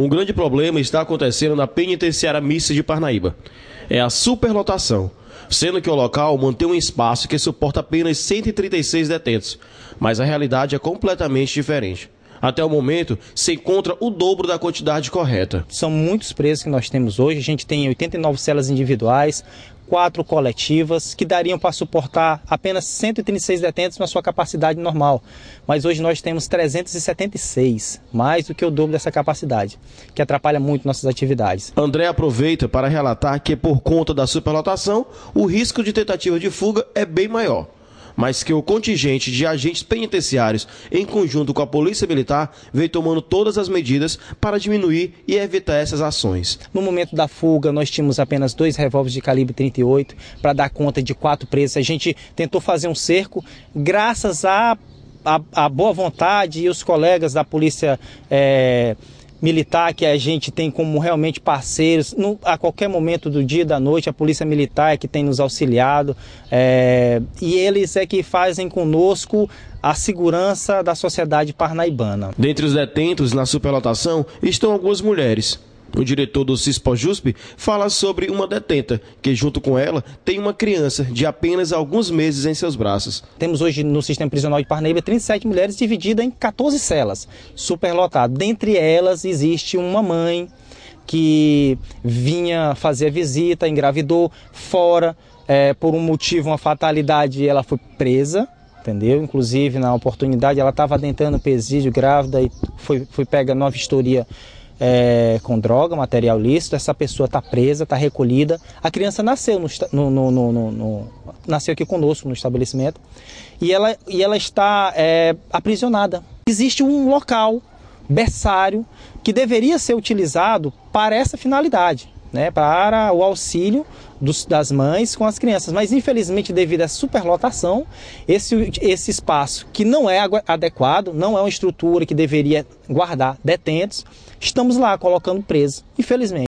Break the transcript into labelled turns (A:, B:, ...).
A: Um grande problema está acontecendo na penitenciária mista de Parnaíba. É a superlotação, sendo que o local mantém um espaço que suporta apenas 136 detentos, mas a realidade é completamente diferente. Até o momento, se encontra o dobro da quantidade correta. São muitos presos que nós temos hoje. A gente
B: tem 89 celas individuais, quatro coletivas que dariam para suportar apenas 136 detentos na sua capacidade normal, mas hoje nós temos 376, mais do que o dobro dessa capacidade,
A: que atrapalha muito nossas atividades. André aproveita para relatar que por conta da superlotação, o risco de tentativa de fuga é bem maior mas que o contingente de agentes penitenciários, em conjunto com a Polícia Militar, vem tomando todas as medidas para diminuir e evitar essas ações.
B: No momento da fuga, nós tínhamos apenas dois revólveres de calibre 38 para dar conta de quatro presos. A gente tentou fazer um cerco, graças à a, a, a, boa vontade e os colegas da Polícia. É, militar que a gente tem como realmente parceiros. No, a qualquer momento do dia, da noite, a Polícia Militar é que tem nos auxiliado é, e eles é que fazem conosco a segurança da sociedade parnaibana.
A: Dentre os detentos na superlotação estão algumas mulheres. O diretor do CISPOJUSP fala sobre uma detenta que, junto com ela, tem uma criança de apenas alguns meses em seus braços.
B: Temos hoje no sistema prisional de Parnaíba 37 mulheres divididas em 14 celas, superlotadas. Dentre elas existe uma mãe que vinha fazer visita, engravidou fora, é, por um motivo, uma fatalidade, ela foi presa entendeu? Inclusive, na oportunidade, ela estava adentrando o presídio grávida e foi, foi pega na vistoria é, com droga, material lícito, essa pessoa está presa, está recolhida. A criança nasceu, no, no, no, no, nasceu aqui conosco no estabelecimento e ela, e ela está é, aprisionada. Existe um local, berçário, que deveria ser utilizado para essa finalidade né, para o auxílio dos, das mães com as crianças. Mas infelizmente, devido à superlotação, esse, esse espaço que não é adequado, não é uma estrutura que deveria guardar detentos, estamos lá colocando presos, infelizmente.